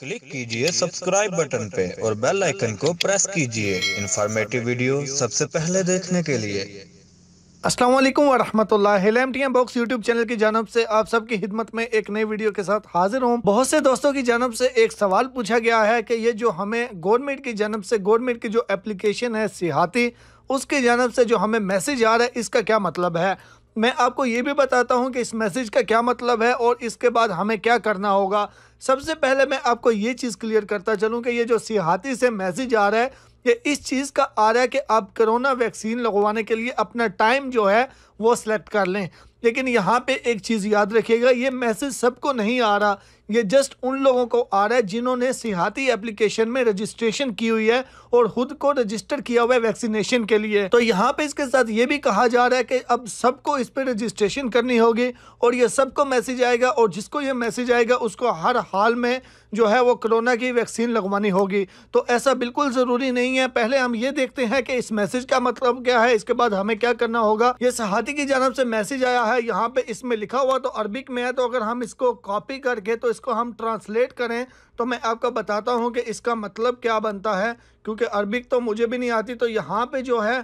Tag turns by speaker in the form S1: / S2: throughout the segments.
S1: click कीजिए subscribe button पे और बेल आइकन को प्रेस कीजिए इंफॉर्मेटिव वीडियो सबसे पहले देखने के लिए अस्सलाम वालेकुम बॉक्स यूट्यूब चैनल की जानब से आप सबकी हिदमत में एक नई वीडियो के साथ हाजिर हूँ बहुत से दोस्तों की जानब से एक सवाल पूछा गया है कि ये जो हमें गवर्नमेंट की जानब से गवर्नमेंट की जो एप्लीकेशन है सिहाती उसकी जानब से जो हमें मैसेज आ रहा है इसका क्या मतलब है मैं आपको ये भी बताता हूँ कि इस मैसेज का क्या मतलब है और इसके बाद हमें क्या करना होगा सबसे पहले मैं आपको ये चीज़ क्लियर करता चलूँ कि ये जो सिहाती से मैसेज आ रहा है ये इस चीज़ का आ रहा है कि आप कोरोना वैक्सीन लगवाने के लिए अपना टाइम जो है वो सेलेक्ट कर लें लेकिन यहाँ पे एक चीज़ याद रखिएगा ये मैसेज सबको नहीं आ रहा ये जस्ट उन लोगों को आ रहा है जिन्होंने सिहाती एप्लीकेशन में रजिस्ट्रेशन की हुई है और खुद को रजिस्टर किया हुआ है वैक्सीनेशन के लिए तो यहाँ पे इसके साथ ये भी कहा जा रहा है कि अब सबको इस पे रजिस्ट्रेशन करनी होगी और ये सबको मैसेज आएगा और जिसको ये मैसेज आएगा उसको हर हाल में जो है वो कोरोना की वैक्सीन लगवानी होगी तो ऐसा बिल्कुल ज़रूरी नहीं है पहले हम ये देखते हैं कि इस मैसेज का मतलब क्या है इसके बाद हमें क्या करना होगा ये सहाती की जानब से मैसेज आया है यहाँ पे इसमें लिखा हुआ तो अरबिक में है तो अगर हम इसको कॉपी करके तो इसको हम ट्रांसलेट करें तो मैं आपको बताता हूँ कि इसका मतलब क्या बनता है क्योंकि अरबिक तो मुझे भी नहीं आती तो यहाँ पे जो है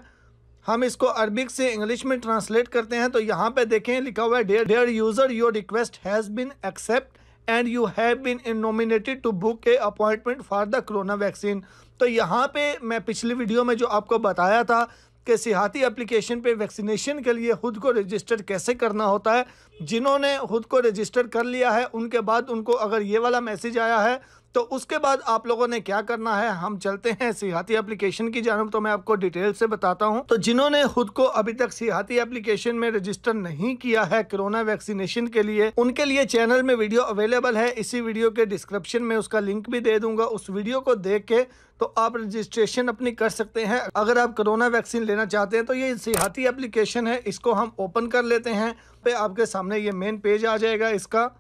S1: हम इसको अरबिक से इंग्लिश में ट्रांसलेट करते हैं तो यहाँ पे देखें लिखा हुआ है there there user your request has been accept and you have been nominated to book a appointment for the corona vaccine तो यहाँ पे मैं पिछली वीडियो में जो आपको बताया था कि सिहाती एप्लीकेशन पे वैक्सीनेशन के लिए ख़ुद को रजिस्टर कैसे करना होता है जिन्होंने ख़ुद को रजिस्टर कर लिया है उनके बाद उनको अगर ये वाला मैसेज आया है तो उसके बाद आप लोगों ने क्या करना है हम चलते हैं सिहाती एप्लीकेशन की जानब तो मैं आपको डिटेल से बताता हूँ तो जिन्होंने खुद को अभी तक सियाती एप्लीकेशन में रजिस्टर नहीं किया है कोरोना वैक्सीनेशन के लिए उनके लिए चैनल में वीडियो अवेलेबल है इसी वीडियो के डिस्क्रिप्शन में उसका लिंक भी दे दूंगा उस वीडियो को देख के तो आप रजिस्ट्रेशन अपनी कर सकते हैं अगर आप कोरोना वैक्सीन लेना चाहते हैं तो ये सिहाती एप्लीकेशन है इसको हम ओपन कर लेते हैं पे आपके सामने ये मेन पेज आ जाएगा इसका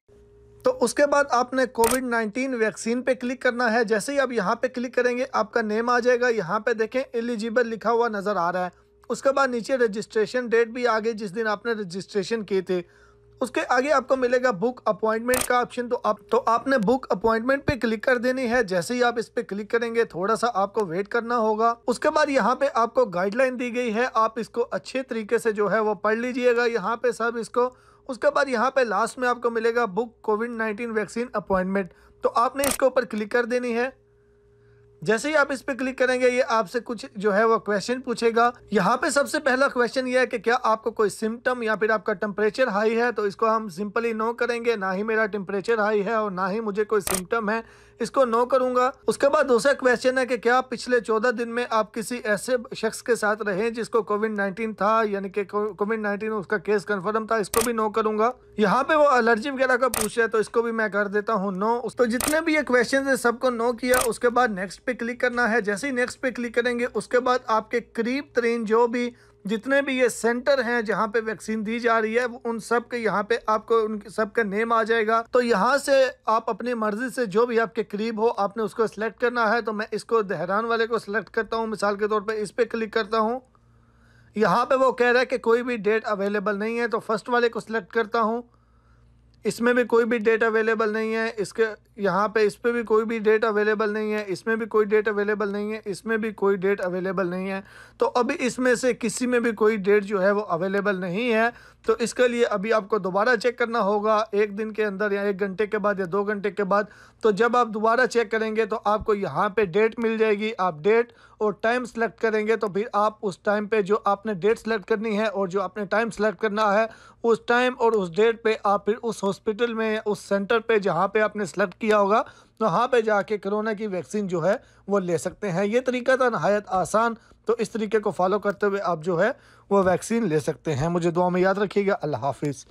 S1: तो उसके बाद आपने कोविड 19 वैक्सीन पे क्लिक करना है जैसे ही आप यहाँ पे क्लिक करेंगे आपका नेम आ जाएगा यहाँ पे देखें एलिजिबल लिखा हुआ नज़र आ रहा है उसके बाद नीचे रजिस्ट्रेशन डेट भी आ गई जिस दिन आपने रजिस्ट्रेशन किए थे उसके आगे आपको मिलेगा बुक अपॉइंटमेंट का ऑप्शन तो आप तो आपने बुक अपॉइंटमेंट पे क्लिक कर देनी है जैसे ही आप इस पे क्लिक करेंगे थोड़ा सा आपको वेट करना होगा उसके बाद यहाँ पे आपको गाइडलाइन दी गई है आप इसको अच्छे तरीके से जो है वो पढ़ लीजिएगा यहाँ पे सब इसको उसके बाद यहाँ पे लास्ट में आपको मिलेगा book COVID nineteen vaccine appointment तो आपने इसके ऊपर क्लिक कर देनी है जैसे ही आप इस पे क्लिक करेंगे ये आपसे कुछ जो है वो क्वेश्चन पूछेगा यहाँ पे सबसे पहला क्वेश्चन ये है कि क्या आपको कोई सिम्टम या फिर आपका टेम्परेचर हाई है तो इसको हम सिंपली नो करेंगे ना ही मेरा टेम्परेचर हाई है और ना ही मुझे कोई सिम्टम है इसको नो करूंगा उसके बाद दूसरा क्वेश्चन है कि क्या पिछले चौदह दिन में आप किसी ऐसे शख्स के साथ रहे जिसको कोविड नाइन्टीन था यानी कि कोविड नाइन्टीन उसका केस कन्फर्म था इसको भी नो करूंगा यहाँ पे वो एलर्जी वगैरह का पूछ रहा है तो इसको भी मैं कर देता हूँ नो तो जितने भी ये क्वेश्चन है सबको नो किया उसके बाद नेक्स्ट पे क्लिक करना है जैसे ही नेक्स्ट पे क्लिक करेंगे उसके बाद आपके करीब तरीन जो भी जितने भी ये सेंटर हैं जहाँ पे वैक्सीन दी जा रही है उन सब के यहाँ पे आपको उन सब का नेम आ जाएगा तो यहाँ से आप अपनी मर्जी से जो भी आपके करीब हो आपने उसको सिलेक्ट करना है तो मैं इसको देहरान वाले को सिलेक्ट करता हूँ मिसाल के तौर पर इस पर क्लिक करता हूँ यहाँ पर वो कह रहा है कि कोई भी डेट अवेलेबल नहीं है तो फर्स्ट वाले को सिलेक्ट करता हूँ इसमें भी कोई भी डेट अवेलेबल नहीं है इसके यहाँ पे इस पर भी कोई भी डेट अवेलेबल नहीं है इसमें भी कोई डेट अवेलेबल नहीं है इसमें भी कोई डेट अवेलेबल नहीं है तो अभी इसमें से किसी में भी कोई डेट जो है वो अवेलेबल नहीं है तो इसके लिए अभी आपको दोबारा चेक करना होगा एक दिन के अंदर या एक घंटे के बाद या दो घंटे के बाद तो जब आप दोबारा चेक करेंगे तो आपको यहाँ पर डेट मिल जाएगी आप डेट और टाइम सेलेक्ट करेंगे तो फिर आप उस टाइम पर जो आपने डेट सेलेक्ट करनी है और जो आपने टाइम सेलेक्ट करना है उस टाइम और उस डेट पर आप फिर उस हॉस्पिटल में उस सेंटर पर जहाँ पर आपने सेलेक्ट किया किया होगा तो वहाँ पे जाके कोरोना की वैक्सीन जो है वो ले सकते हैं ये तरीका था नहायत आसान तो इस तरीके को फॉलो करते हुए आप जो है वो वैक्सीन ले सकते हैं मुझे दुआ में याद रखिएगा अल्लाह हाफिज़